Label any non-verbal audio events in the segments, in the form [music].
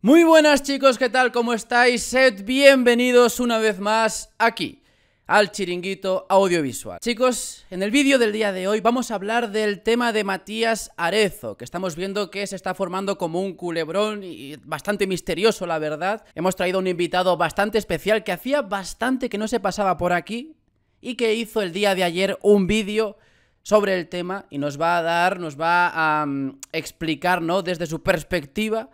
Muy buenas chicos, ¿qué tal? ¿Cómo estáis? Sed bienvenidos una vez más aquí al chiringuito audiovisual. Chicos, en el vídeo del día de hoy vamos a hablar del tema de Matías Arezo, que estamos viendo que se está formando como un culebrón y bastante misterioso, la verdad. Hemos traído un invitado bastante especial que hacía bastante que no se pasaba por aquí y que hizo el día de ayer un vídeo sobre el tema y nos va a dar, nos va a mm, explicar, ¿no? Desde su perspectiva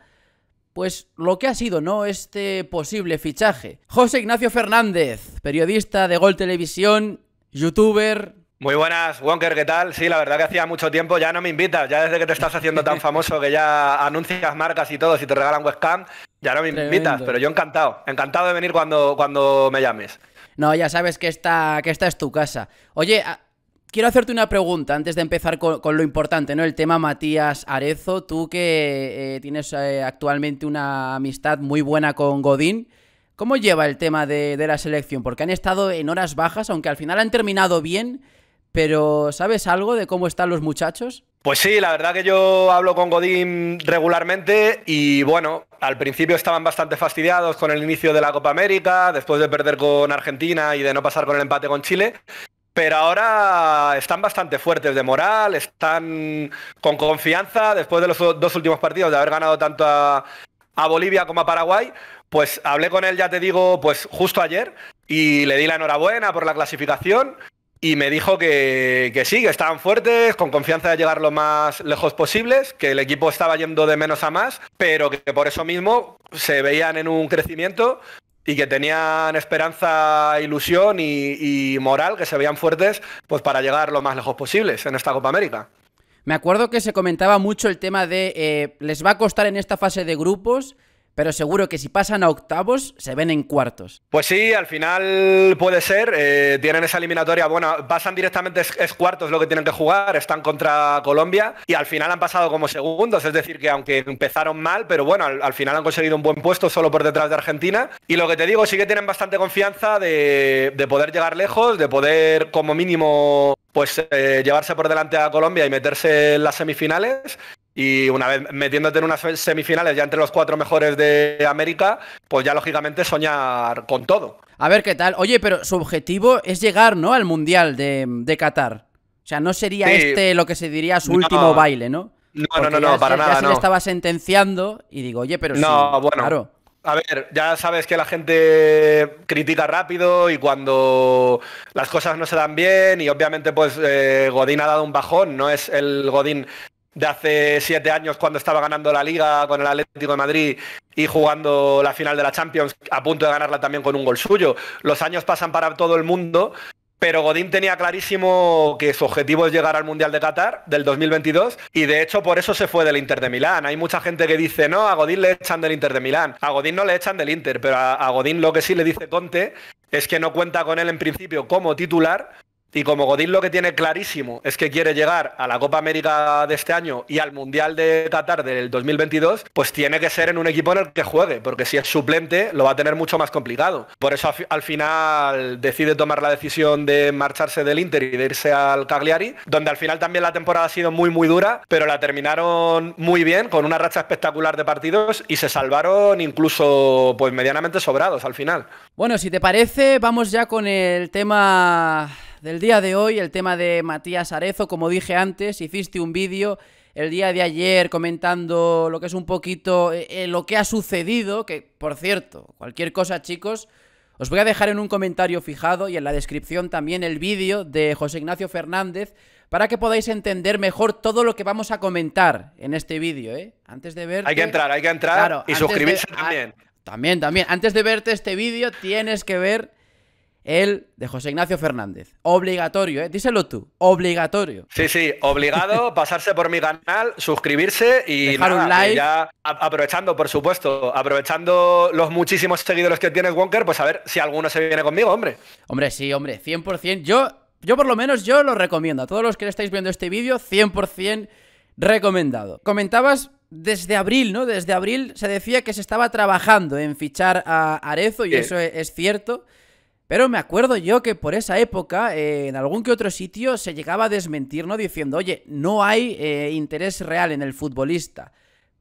pues lo que ha sido, ¿no? Este posible fichaje. José Ignacio Fernández, periodista de Gol Televisión, youtuber, muy buenas, Wonker, ¿qué tal? Sí, la verdad que hacía mucho tiempo, ya no me invitas, ya desde que te estás haciendo tan [laughs] famoso que ya anuncias marcas y todo, si te regalan webcam, ya no me invitas, pero yo encantado, encantado de venir cuando, cuando me llames. No, ya sabes que esta, que esta es tu casa. Oye, Quiero hacerte una pregunta antes de empezar con, lo importante, ¿no? El tema Matías Arezo, tú que eh, tienes eh, actualmente una amistad muy buena con Godín, ¿cómo lleva el tema de, de la selección? Porque han estado en horas bajas, aunque al final han terminado bien, pero ¿sabes algo de cómo están los muchachos? Pues sí, la verdad que yo hablo con Godín regularmente y bueno, al principio estaban bastante fastidiados con el inicio de la Copa América, después de perder con Argentina y de no pasar con el empate con Chile, pero ahora están bastante fuertes de moral, están con confianza después de los dos últimos partidos de haber ganado tanto a, Bolivia como a Paraguay. Pues hablé con él, ya te digo, pues justo ayer y le di la enhorabuena por la clasificación y me dijo que, que, sí, que estaban fuertes, con confianza de llegar lo más lejos posibles, que el equipo estaba yendo de menos a más, pero que por eso mismo se veían en un crecimiento y que tenían esperanza, ilusión y, moral, que se veían fuertes, pues para llegar lo más lejos posibles en esta Copa América. Me acuerdo que se comentaba mucho el tema de eh, les va a costar en esta fase de grupos pero seguro que si pasan a octavos se ven en cuartos. Pues sí, al final puede ser. Eh, tienen esa eliminatoria, bueno, pasan directamente es, cuartos lo que tienen que jugar, están contra Colombia y al final han pasado como segundos, es decir, que aunque empezaron mal, pero bueno, al, final han conseguido un buen puesto solo por detrás de Argentina. Y lo que te digo, sí que tienen bastante confianza de, poder llegar lejos, de poder como mínimo pues eh, llevarse por delante a Colombia y meterse en las semifinales. Y una vez metiéndote en unas semifinales ya entre los cuatro mejores de América, pues ya lógicamente soñar con todo. A ver qué tal. Oye, pero su objetivo es llegar, ¿no? Al Mundial de, Qatar. O sea, no sería este lo que se diría su último baile, ¿no? No, no, no, para nada. Ya se le estaba sentenciando y digo, oye, pero no, bueno. A ver, ya sabes que la gente critica rápido y cuando las cosas no se dan bien y obviamente pues eh, Godín ha dado un bajón, no es el Godín de hace siete años cuando estaba ganando la liga con el Atlético de Madrid y jugando la final de la Champions, a punto de ganarla también con un gol suyo. Los años pasan para todo el mundo, pero Godín tenía clarísimo que su objetivo es llegar al Mundial de Qatar del 2022 y de hecho por eso se fue del Inter de Milán. Hay mucha gente que dice, no, a Godín le echan del Inter de Milán. A Godín no le echan del Inter, pero a, Godín lo que sí le dice Conte es que no cuenta con él en principio como titular y como Godín lo que tiene clarísimo es que quiere llegar a la Copa América de este año y al Mundial de Qatar del 2022, pues tiene que ser en un equipo en el que juegue, porque si es suplente lo va a tener mucho más complicado. Por eso al final decide tomar la decisión de marcharse del Inter y de irse al Cagliari, donde al final también la temporada ha sido muy muy dura, pero la terminaron muy bien, con una racha espectacular de partidos y se salvaron incluso pues medianamente sobrados al final. Bueno, si te parece, vamos ya con el tema del día de hoy, el tema de Matías Arezo, como dije antes, hiciste un vídeo el día de ayer comentando lo que es un poquito eh, eh, lo que ha sucedido, que por cierto, cualquier cosa chicos, os voy a dejar en un comentario fijado y en la descripción también el vídeo de José Ignacio Fernández para que podáis entender mejor todo lo que vamos a comentar en este vídeo, ¿eh? Antes de ver... Hay que entrar, hay que entrar y suscribirse ah, también. también, también. Antes de verte este vídeo tienes que ver el de José Ignacio Fernández. Obligatorio, ¿eh? Díselo tú, obligatorio. Sí, sí, obligado [laughs] pasarse por mi canal, suscribirse y dar un like. Ya aprovechando, por supuesto, aprovechando los muchísimos seguidores que tiene Wonker, pues a ver si alguno se viene conmigo, hombre. Hombre, sí, hombre, 100%. Yo, yo por lo menos, yo lo recomiendo. A todos los que estáis viendo este vídeo, 100% recomendado. Comentabas desde abril, ¿no? Desde abril se decía que se estaba trabajando en fichar a Arezo y eso es cierto. Pero me acuerdo yo que por esa época, eh, en algún que otro sitio, se llegaba a desmentir, Diciendo, oye, no hay eh, interés real en el futbolista.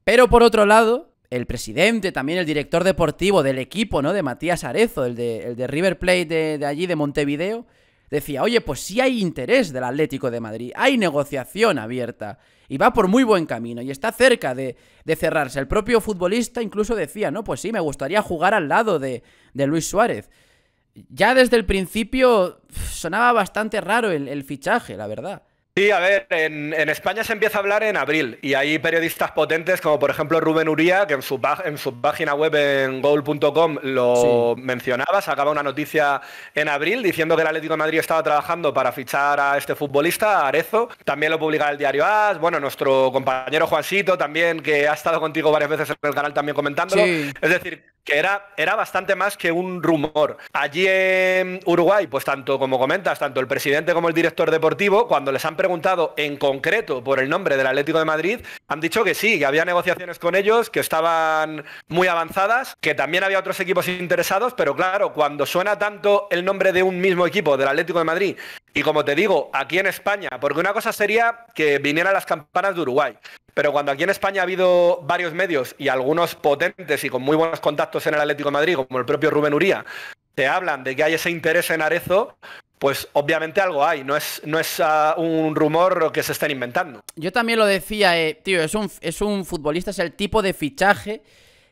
Pero por otro lado, el presidente, también el director deportivo del equipo, ¿no? De Matías Arezo, el de, el de River Plate de, allí, de Montevideo, decía, oye, pues sí hay interés del Atlético de Madrid, hay negociación abierta y va por muy buen camino y está cerca de, cerrarse. El propio futbolista incluso decía, no, pues sí, me gustaría jugar al lado de, de Luis Suárez ya desde el principio sonaba bastante raro el, fichaje, la verdad. Sí, a ver, en, España se empieza a hablar en abril y hay periodistas potentes como por ejemplo Rubén Uría, que en su, página web en goal.com lo mencionaba, sacaba una noticia en abril diciendo que el Atlético de Madrid estaba trabajando para fichar a este futbolista, Arezo. También lo publicaba el diario AS, bueno, nuestro compañero Juancito también, que ha estado contigo varias veces en el canal también comentándolo. Es decir, que era, era bastante más que un rumor. Allí en Uruguay, pues tanto como comentas, tanto el presidente como el director deportivo, cuando les han preguntado en concreto por el nombre del Atlético de Madrid, han dicho que sí, que había negociaciones con ellos, que estaban muy avanzadas, que también había otros equipos interesados, pero claro, cuando suena tanto el nombre de un mismo equipo del Atlético de Madrid y como te digo, aquí en España, porque una cosa sería que vinieran las campanas de Uruguay, pero cuando aquí en España ha habido varios medios y algunos potentes y con muy buenos contactos en el Atlético de Madrid, como el propio Rubén Uría, te hablan de que hay ese interés en Arezo, pues obviamente algo hay, no es, no es ah, un rumor que se estén inventando. Yo también lo decía, eh, tío, es un, es un futbolista, es el tipo de fichaje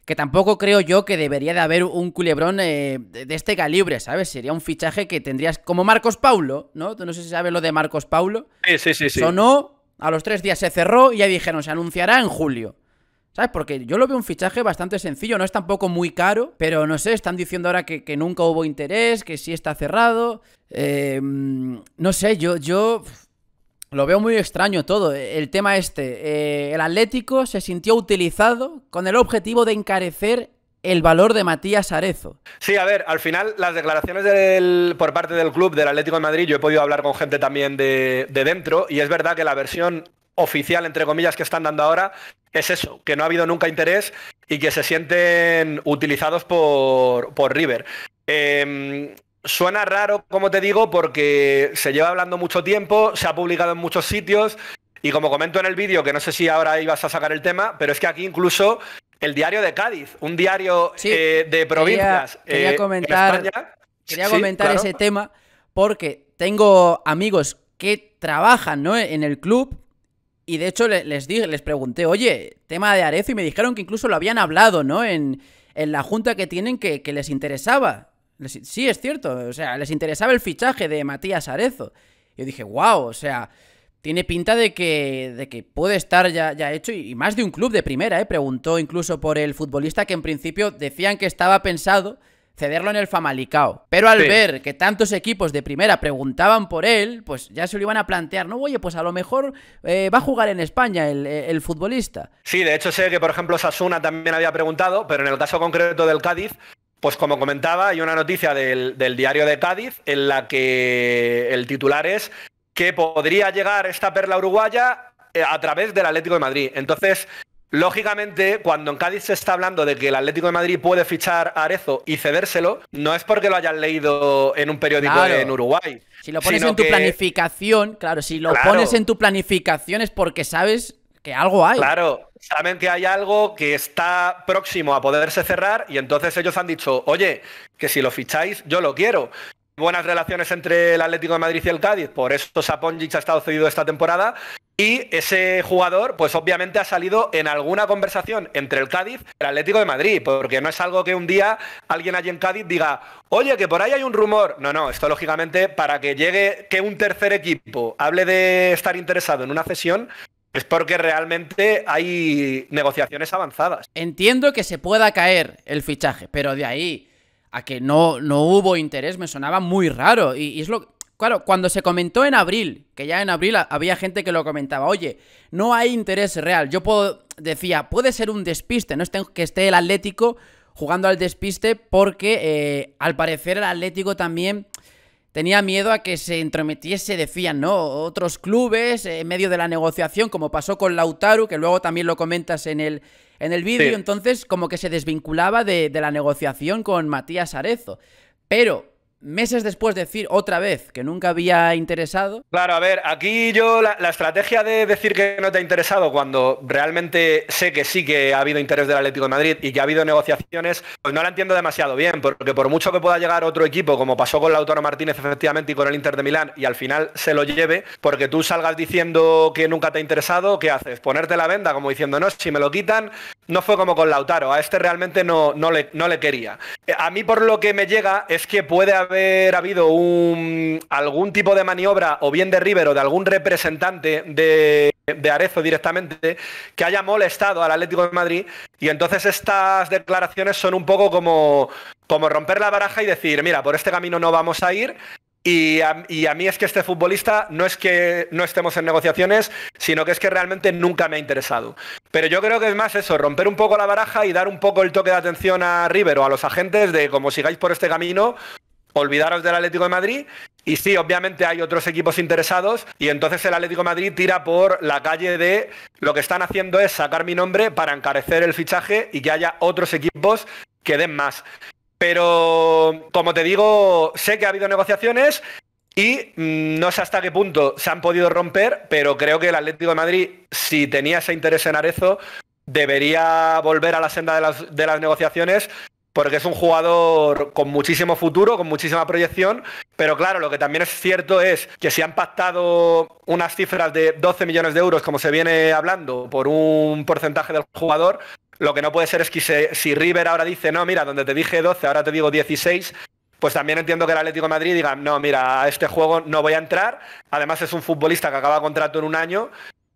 que tampoco creo yo que debería de haber un culebrón eh, de este calibre, ¿sabes? Sería un fichaje que tendrías como Marcos Paulo, ¿no? no sé si sabes lo de Marcos Paulo. Sí, sí, sí. Sonó, a los tres días se cerró y ya dijeron, se anunciará en julio. ¿Sabes? Porque yo lo veo un fichaje bastante sencillo, no es tampoco muy caro, pero no sé, están diciendo ahora que, que nunca hubo interés, que sí está cerrado. Eh, no sé, yo, yo lo veo muy extraño todo. Eh, el tema este, eh, el Atlético se sintió utilizado con el objetivo de encarecer el valor de Matías Arezo. Sí, a ver, al final las declaraciones por parte del club del Atlético de Madrid, yo he podido hablar con gente también de, dentro y es verdad que la versión oficial, entre comillas, que están dando ahora es eso, que no ha habido nunca interés y que se sienten utilizados por, por River. Em, Suena raro, como te digo, porque se lleva hablando mucho tiempo, se ha publicado en muchos sitios y como comento en el vídeo, que no sé si ahora ibas a sacar el tema, pero es que aquí incluso el diario de Cádiz, un diario eh, de provincias quería, eh, comentar, Quería comentar ese tema porque tengo amigos que trabajan ¿no? en el club y de hecho les, dije, les pregunté, oye, tema de Arezo y me dijeron que incluso lo habían hablado ¿no? en, en la junta que tienen que, que les interesaba sí, es cierto, o sea, les interesaba el fichaje de Matías Arezo. Yo dije, wow, o sea, tiene pinta de que, de que puede estar ya, hecho y, más de un club de primera, ¿eh? Preguntó incluso por el futbolista que en principio decían que estaba pensado cederlo en el Famalicao. Pero al ver que tantos equipos de primera preguntaban por él, pues ya se lo iban a plantear, ¿no? Oye, pues a lo mejor eh, va a jugar en España el, eh, el, futbolista. Sí, de hecho sé que, por ejemplo, Sasuna también había preguntado, pero en el caso concreto del Cádiz, pues como comentaba, hay una noticia del, diario de Cádiz en la que el titular es que podría llegar esta perla uruguaya eh, a través del Atlético de Madrid. Entonces, Lógicamente, cuando en Cádiz se está hablando de que el Atlético de Madrid puede fichar a Arezo y cedérselo, no es porque lo hayan leído en un periódico en Uruguay. Si lo pones en tu planificación, claro, si lo pones en tu planificación es porque sabes que algo hay. Claro, saben que hay algo que está próximo a poderse cerrar y entonces ellos han dicho, oye, que si lo ficháis, yo lo quiero. Buenas relaciones entre el Atlético de Madrid y el Cádiz, por eso Saponjic ha estado cedido esta temporada. Y ese jugador, pues obviamente ha salido en alguna conversación entre el Cádiz y el Atlético de Madrid, porque no es algo que un día alguien allí en Cádiz diga, oye, que por ahí hay un rumor. No, no, esto lógicamente para que llegue, que un tercer equipo hable de estar interesado en una cesión, es porque realmente hay negociaciones avanzadas. Entiendo que se pueda caer el fichaje, pero de ahí a que no, no hubo interés me sonaba muy raro. Y, es lo. Claro, cuando se comentó en abril, que ya en abril había gente que lo comentaba, oye, no hay interés real. Yo puedo, decía, puede ser un despiste, no es que esté el Atlético jugando al despiste porque eh, al parecer el Atlético también Tenía miedo a que se entrometiese, decían, ¿no? Otros clubes eh, en medio de la negociación, como pasó con Lautaro, que luego también lo comentas en el, en el vídeo. Entonces, como que se desvinculaba de, de la negociación con Matías Arezo. Pero meses después decir otra vez que nunca había interesado. Claro, a ver, aquí yo la, estrategia de decir que no te ha interesado cuando realmente sé que sí que ha habido interés del Atlético de Madrid y que ha habido negociaciones, pues no la entiendo demasiado bien, porque por mucho que pueda llegar otro equipo, como pasó con Lautaro Martínez efectivamente y con el Inter de Milán, y al final se lo lleve, porque tú salgas diciendo que nunca te ha interesado, ¿qué haces? Ponerte la venda como diciendo, no, si me lo quitan, no fue como con Lautaro, a este realmente no, no, le, no le quería. A mí por lo que me llega es que puede haber haber habido un, algún tipo de maniobra, o bien de River o de algún representante de, de Arezo directamente, que haya molestado al Atlético de Madrid. Y entonces estas declaraciones son un poco como, como romper la baraja y decir, mira, por este camino no vamos a ir, y a, y a, mí es que este futbolista no es que no estemos en negociaciones, sino que es que realmente nunca me ha interesado. Pero yo creo que es más eso, romper un poco la baraja y dar un poco el toque de atención a River o a los agentes de como sigáis por este camino, olvidaros del Atlético de Madrid. Y sí, obviamente hay otros equipos interesados y entonces el Atlético de Madrid tira por la calle de lo que están haciendo es sacar mi nombre para encarecer el fichaje y que haya otros equipos que den más. Pero, como te digo, sé que ha habido negociaciones y mm, no sé hasta qué punto se han podido romper, pero creo que el Atlético de Madrid, si tenía ese interés en Arezo, debería volver a la senda de las, de las negociaciones porque es un jugador con muchísimo futuro, con muchísima proyección, pero claro, lo que también es cierto es que si han pactado unas cifras de 12 millones de euros, como se viene hablando, por un porcentaje del jugador, lo que no puede ser es que si River ahora dice, no, mira, donde te dije 12, ahora te digo 16, pues también entiendo que el Atlético de Madrid diga, no, mira, a este juego no voy a entrar, además es un futbolista que acaba contrato en un año,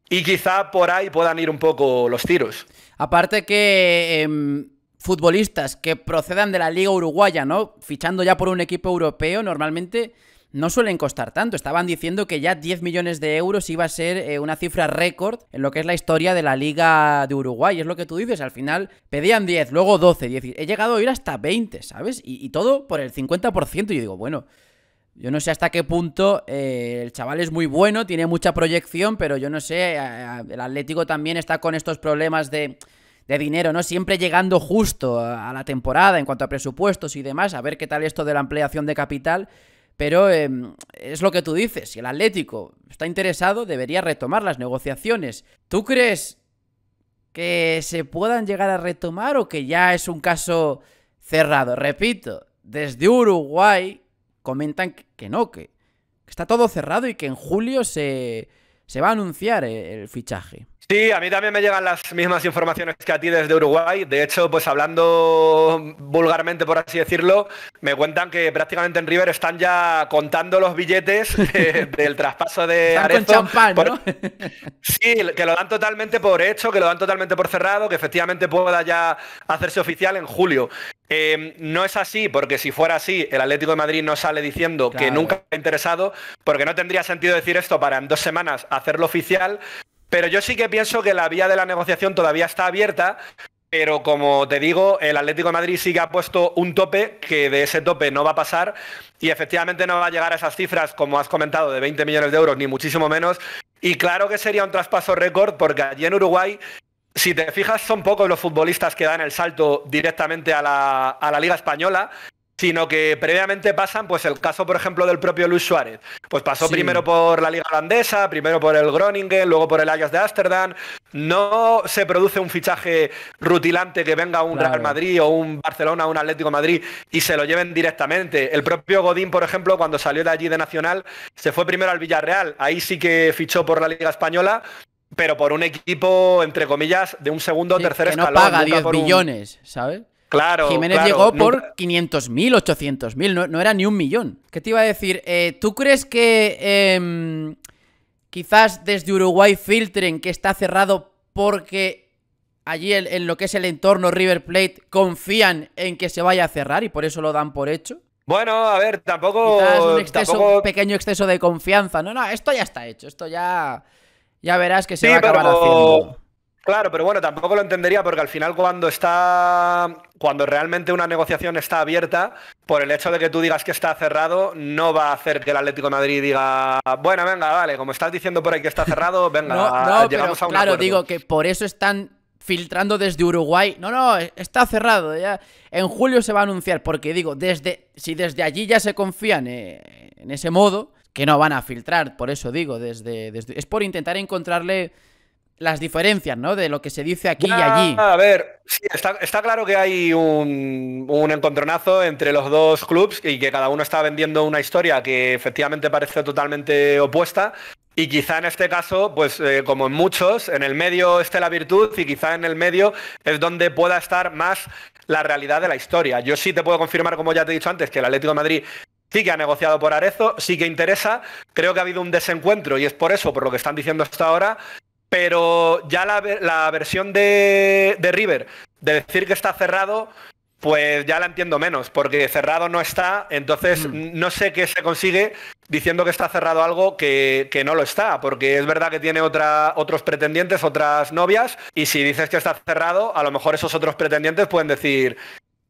y quizá por ahí puedan ir un poco los tiros. Aparte que... Em, futbolistas que procedan de la Liga Uruguaya, ¿no? Fichando ya por un equipo europeo, normalmente no suelen costar tanto. Estaban diciendo que ya 10 millones de euros iba a ser eh, una cifra récord en lo que es la historia de la Liga de Uruguay. Es lo que tú dices, al final pedían 10, luego 12, 10. He llegado a ir hasta 20, ¿sabes? Y, todo por el 50%. Y yo digo, bueno, yo no sé hasta qué punto eh, el chaval es muy bueno, tiene mucha proyección, pero yo no sé, eh, el Atlético también está con estos problemas de de dinero, ¿no? Siempre llegando justo a la temporada en cuanto a presupuestos y demás, a ver qué tal esto de la ampliación de capital. Pero em, es lo que tú dices, si el Atlético está interesado, debería retomar las negociaciones. ¿Tú crees que se puedan llegar a retomar o que ya es un caso cerrado? Repito, desde Uruguay comentan que no, que está todo cerrado y que en julio se, se va a anunciar eh, el fichaje. Sí, a mí también me llegan las mismas informaciones que a ti desde Uruguay. De hecho, pues hablando vulgarmente, por así decirlo, me cuentan que prácticamente en River están ya contando los billetes [laughs] del traspaso de e- Sí, que lo dan totalmente por hecho, que lo dan totalmente por cerrado, que efectivamente pueda ya hacerse oficial en julio. Em, no es así, porque si fuera así, el Atlético de Madrid no sale diciendo que nunca ha interesado, porque no tendría sentido decir esto para en dos semanas hacerlo oficial, pero yo sí que pienso que la vía de la negociación todavía está abierta, pero como te digo, el Atlético de Madrid sí que ha puesto un tope que de ese tope no va a pasar y efectivamente no va a llegar a esas cifras, como has comentado, de 20 millones de euros, ni muchísimo menos. Y claro que sería un traspaso récord porque allí en Uruguay, si te fijas, son pocos los futbolistas que dan el salto directamente a la, a la Liga Española sino que previamente pasan, pues el caso, por ejemplo, del propio Luis Suárez. Pues pasó primero por la Liga Holandesa, primero por el Groningen, luego por el Ajax de Ámsterdam. No se produce un fichaje rutilante que venga un Real Madrid o un Barcelona o un Atlético Madrid y se lo lleven directamente. El propio Godín, por ejemplo, cuando salió de allí de Nacional, se fue primero al Villarreal. Ahí sí que fichó por la Liga Española, pero por un equipo, entre comillas, de un segundo o tercer que no Paga 10 millones, ¿sabes? Claro. Jiménez llegó por 500.000, 800.000, no, era ni un millón. ¿Qué te iba a decir? Eh, ¿Tú crees que em, quizás desde Uruguay filtren que está cerrado porque allí en, lo que es el entorno River Plate confían en que se vaya a cerrar y por eso lo dan por hecho? Bueno, a ver, tampoco. Quizás un, pequeño exceso de confianza. No, no, esto ya está hecho. Esto ya. Ya verás que se va a acabar haciendo. Claro, pero bueno, tampoco lo entendería porque al final cuando está. Cuando realmente una negociación está abierta, por el hecho de que tú digas que está cerrado, no va a hacer que el Atlético de Madrid diga, bueno, venga, vale, como estás diciendo por ahí que está cerrado, [laughs] venga, llegamos a un Claro, digo que por eso están filtrando desde Uruguay. No, no, está cerrado. Ya en julio se va a anunciar. Porque digo, desde. Si desde allí ya se confían eh, en ese modo, que no van a filtrar. Por eso digo, desde. desde es por intentar encontrarle las diferencias, ¿no? De lo que se dice aquí y allí. A ver, sí, está, claro que hay un, encontronazo entre los dos clubs y que cada uno está vendiendo una historia que efectivamente parece totalmente opuesta. Y quizá en este caso, pues eh, como en muchos, en el medio esté la virtud y quizá en el medio es donde pueda estar más la realidad de la historia. Yo sí te puedo confirmar, como ya te he dicho antes, que el Atlético de Madrid sí que ha negociado por Arezo, sí que interesa, creo que ha habido un desencuentro y es por eso, por lo que están diciendo hasta ahora, pero ya la, versión de, River, de decir que está cerrado, pues ya la entiendo menos, porque cerrado no está, entonces mm. no sé qué se consigue diciendo que está cerrado algo que, no lo está, porque es verdad que tiene otra, otros pretendientes, otras novias, y si dices que está cerrado, a lo mejor esos otros pretendientes pueden decir,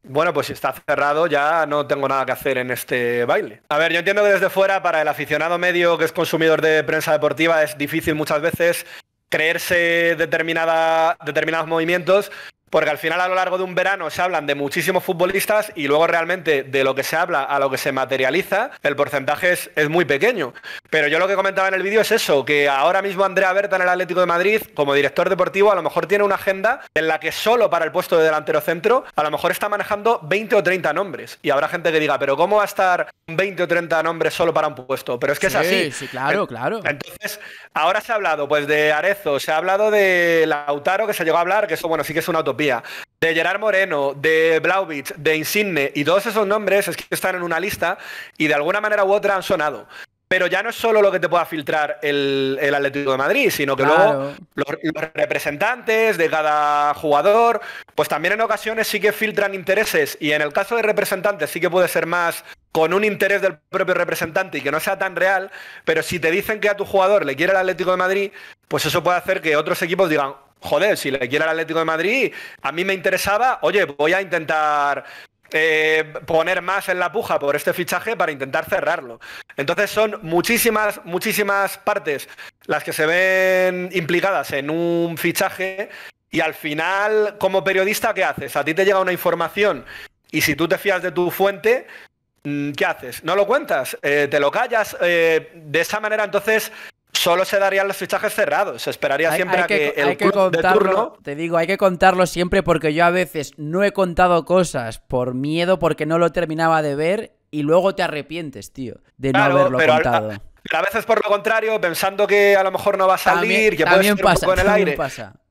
bueno, pues si está cerrado ya no tengo nada que hacer en este baile. A ver, yo entiendo que desde fuera para el aficionado medio que es consumidor de prensa deportiva es difícil muchas veces creerse determinada, determinados movimientos porque al final a lo largo de un verano se hablan de muchísimos futbolistas y luego realmente de lo que se habla a lo que se materializa, el porcentaje es, muy pequeño. Pero yo lo que comentaba en el vídeo es eso, que ahora mismo Andrea Berta en el Atlético de Madrid, como director deportivo, a lo mejor tiene una agenda en la que solo para el puesto de delantero centro, a lo mejor está manejando 20 o 30 nombres. Y habrá gente que diga, pero ¿cómo va a estar 20 o 30 nombres solo para un puesto? Pero es que es así. Sí, claro, claro. Entonces, ahora se ha hablado pues de Arezo, se ha hablado de Lautaro, que se llegó a hablar, que eso bueno, sí que es un auto de Gerard Moreno, de Blaubitz, de Insigne, y todos esos nombres es que están en una lista y de alguna manera u otra han sonado. Pero ya no es solo lo que te pueda filtrar el, Atlético de Madrid, sino que luego los, representantes de cada jugador, pues también en ocasiones sí que filtran intereses. Y en el caso de representantes sí que puede ser más con un interés del propio representante y que no sea tan real. Pero si te dicen que a tu jugador le quiere el Atlético de Madrid, pues eso puede hacer que otros equipos digan, joder, si le quiere al Atlético de Madrid, a mí me interesaba, oye, voy a intentar eh, poner más en la puja por este fichaje para intentar cerrarlo. Entonces son muchísimas, muchísimas partes las que se ven implicadas en un fichaje y al final, como periodista, ¿qué haces? A ti te llega una información y si tú te fías de tu fuente, mm, ¿qué haces? ¿No lo cuentas? Eh, ¿Te lo callas? Eh, de esa manera, entonces, solo se darían los fichajes cerrados. Se esperaría siempre a que, el turno. Te digo, hay que contarlo siempre porque yo a veces no he contado cosas por miedo, porque no lo terminaba de ver y luego te arrepientes, tío, de no haberlo contado. [laughs] A, veces por lo contrario, pensando que a lo mejor no va a salir, que puedes ir un poco en el aire.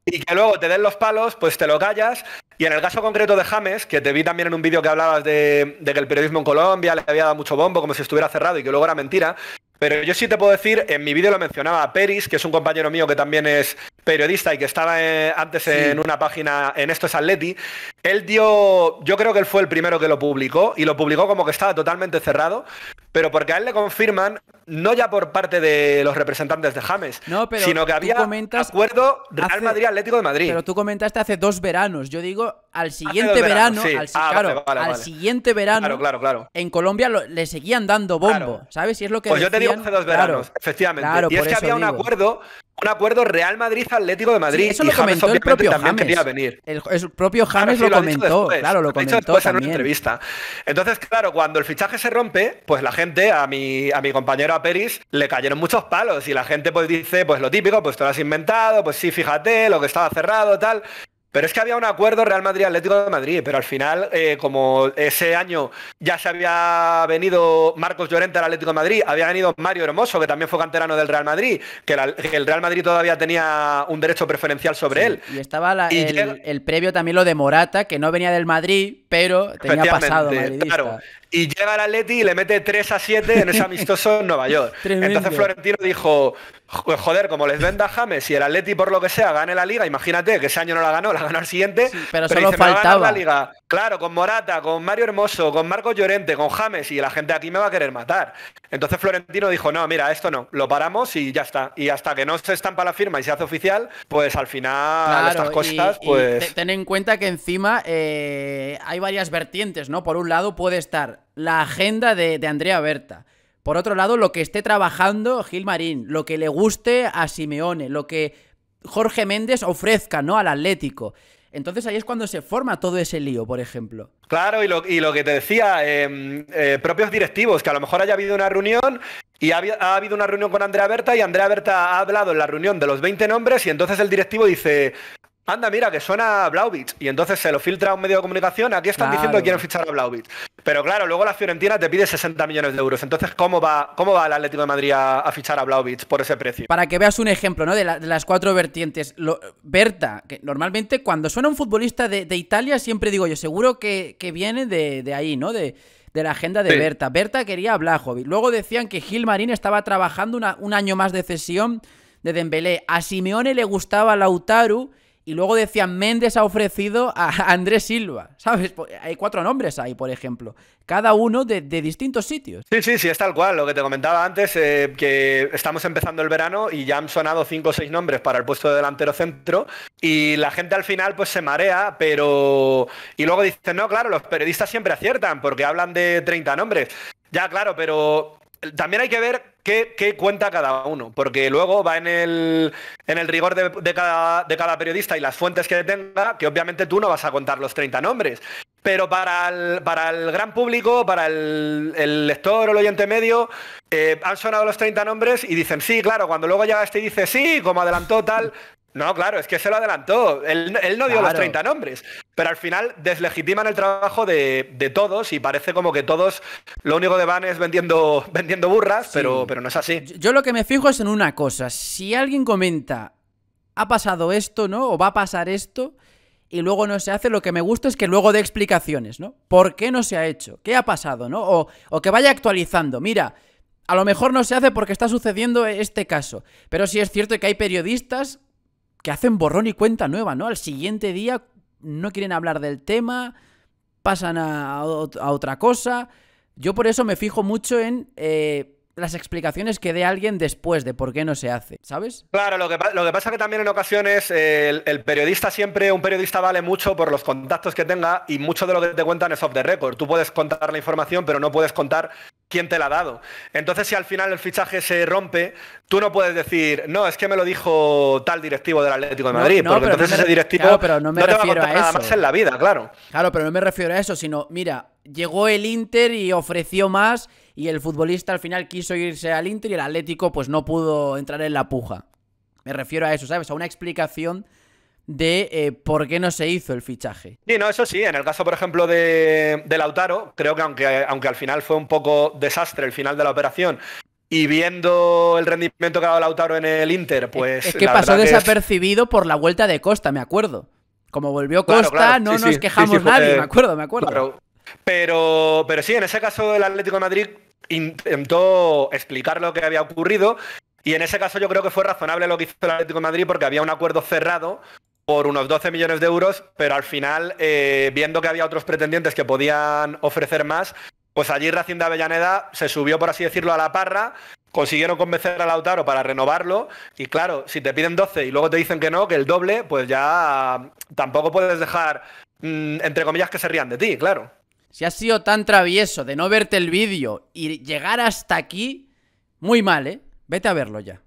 Y que luego te den los palos, pues te lo callas. Y en el caso concreto de James, que te vi también en un vídeo que hablabas de, de que el periodismo en Colombia le había dado mucho bombo, como si estuviera cerrado y que luego era mentira, pero yo sí te puedo decir, en mi vídeo lo mencionaba Peris, que es un compañero mío que también es periodista y que estaba eh, antes en una página en Esto es Atleti. Él dio, yo creo que él fue el primero que lo publicó y lo publicó como que estaba totalmente cerrado, pero porque a él le confirman, no ya por parte de los representantes de James, sino que había acuerdo Real Madrid Atlético de Madrid. Pero tú comentaste hace dos veranos, yo digo al siguiente verano, ah, al, siguiente verano, claro, claro, en Colombia le seguían dando bombo, ¿sabes? Y es lo que... Pues yo te digo hace dos veranos, efectivamente. y es que había un acuerdo un acuerdo Real Madrid Atlético de Madrid. y James, comentó propio también Quería venir. El, propio James lo, comentó, claro, lo comentó en una entrevista. Entonces, claro, cuando el fichaje se rompe, pues la gente a mi a mi compañero a Peris le cayeron muchos palos y la gente pues dice, pues lo típico, pues te lo has inventado, pues sí, fíjate, lo que estaba cerrado, tal. Pero es que había un acuerdo Real Madrid-Atlético de Madrid, pero al final, eh, como ese año ya se había venido Marcos Llorente al Atlético de Madrid, había venido Mario Hermoso, que también fue canterano del Real Madrid, que, el Real Madrid todavía tenía un derecho preferencial sobre él. Y estaba el, previo también lo de Morata, que no venía del Madrid, pero tenía pasado madridista. Y llega el Atleti y le mete 3 a 7 en ese [laughs] amistoso en Nueva York. Entonces Florentino dijo, joder, como les venda James y el Atleti por lo que sea gane la liga, imagínate que ese año no la ganó, la ganó el siguiente, pero, solo faltaba. la liga Claro, con Morata, con Mario Hermoso, con Marco Llorente, con James, y la gente aquí me va a querer matar. Entonces Florentino dijo, no, mira, esto no, lo paramos y ya está. Y hasta que no se estampa la firma y se hace oficial, pues al final estas cosas, pues... ten en cuenta que encima eh, hay varias vertientes, ¿no? Por un lado puede estar la agenda de, de Andrea Berta. Por otro lado, lo que esté trabajando Gil Marín, lo que le guste a Simeone, lo que Jorge Méndez ofrezca, ¿no? Al Atlético. Entonces ahí es cuando se forma todo ese lío, por ejemplo. Claro, y lo, y lo que te decía, em, eh, propios directivos, que a lo mejor haya habido una reunión y ha, ha, habido una reunión con Andrea Berta y Andrea Berta ha hablado en la reunión de los 20 nombres y entonces el directivo dice, anda, mira, que suena Blaubitz. Y entonces se lo filtra a un medio de comunicación, aquí están diciendo que quieren fichar a Blaubitz. Pero claro, luego la Fiorentina te pide 60 millones de euros. Entonces, ¿cómo va, cómo va el Atlético de Madrid a, fichar a Blaubitz por ese precio? Para que veas un ejemplo, ¿no? De, las cuatro vertientes. Berta, que normalmente cuando suena un futbolista de, Italia, siempre digo yo, seguro que, que viene de, ahí, ¿no? De, la agenda de Berta. Berta quería a Blajovic. Luego decían que Gil Marín estaba trabajando un año más de cesión de Dembélé. A Simeone le gustaba Lautaro y luego decían, Méndez ha ofrecido a Andrés Silva, ¿sabes? Pues, hay cuatro nombres ahí, por ejemplo, cada uno de, distintos sitios. Sí, sí, sí, es tal cual, lo que te comentaba antes, eh, que estamos empezando el verano y ya han sonado cinco o seis nombres para el puesto de delantero centro y la gente al final pues se marea, pero... Y luego dicen, no, claro, los periodistas siempre aciertan porque hablan de 30 nombres. Ya, claro, pero también hay que ver qué, cuenta cada uno, porque luego va en el, en el rigor de, cada, periodista y las fuentes que tenga, que obviamente tú no vas a contar los 30 nombres. Pero para el, para el gran público, para el, lector o el oyente medio, eh, han sonado los 30 nombres y dicen, sí, claro, cuando luego llega este y dice, sí, como adelantó tal, no, claro, es que se lo adelantó. Él, no dio los 30 nombres. Pero al final deslegitiman el trabajo de, todos y parece como que todos lo único que van es vendiendo, [laughs] vendiendo burras, pero, pero no es así. Yo lo que me fijo es en una cosa. Si alguien comenta, ha pasado esto, ¿no? O va a pasar esto, y luego no se hace, lo que me gusta es que luego dé explicaciones, ¿no? ¿Por qué no se ha hecho? ¿Qué ha pasado, ¿no? O, o que vaya actualizando. Mira, a lo mejor no se hace porque está sucediendo este caso. Pero sí es cierto que hay periodistas que hacen borrón y cuenta nueva, ¿no? Al siguiente día no quieren hablar del tema, pasan a, otra cosa. Yo por eso me fijo mucho en eh, las explicaciones que dé alguien después de por qué no se hace, ¿sabes? Claro, lo que, pasa es pasa que también en ocasiones eh, el, el, periodista siempre, un periodista vale mucho por los contactos que tenga y mucho de lo que te cuentan es off the record. Tú puedes contar la información, pero no puedes contar quién te la ha dado. Entonces, si al final el fichaje se rompe, tú no puedes decir, no, es que me lo dijo tal directivo del Atlético de Madrid, porque entonces ese directivo pero no, me te va a, nada más en la vida, claro. Claro, pero no me refiero a eso, sino, mira, llegó el Inter y ofreció más y el futbolista al final quiso irse al Inter y el Atlético pues no pudo entrar en la puja. Me refiero a eso, ¿sabes? A una explicación de eh, por qué no se hizo el fichaje. Sí, no, eso sí, en el caso, por ejemplo, de, Lautaro, creo que aunque, aunque al final fue un poco desastre el final de la operación, y viendo el rendimiento que ha dado Lautaro en el Inter, pues. Es que pasó desapercibido por la vuelta de Costa, me acuerdo. Como volvió Costa, no nos quejamos nadie, me acuerdo, me acuerdo. Pero, pero sí, en ese caso el Atlético de Madrid intentó explicar lo que había ocurrido. Y en ese caso yo creo que fue razonable lo que hizo el Atlético de Madrid porque había un acuerdo cerrado por unos 12 millones de euros, pero al final, eh, viendo que había otros pretendientes que podían ofrecer más, pues allí Racing de Avellaneda se subió, por así decirlo, a la parra, consiguieron convencer a Lautaro para renovarlo, y claro, si te piden 12 y luego te dicen que no, que el doble, pues ya tampoco puedes dejar, mm, entre comillas, que se rían de ti, claro. Si has sido tan travieso de no verte el vídeo y llegar hasta aquí, muy mal, ¿eh? Vete a verlo ya.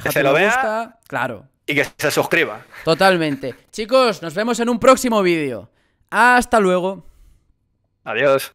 que se lo gusta, claro y que se suscriba. Totalmente. Chicos, nos vemos en un próximo vídeo. Hasta luego. Adiós.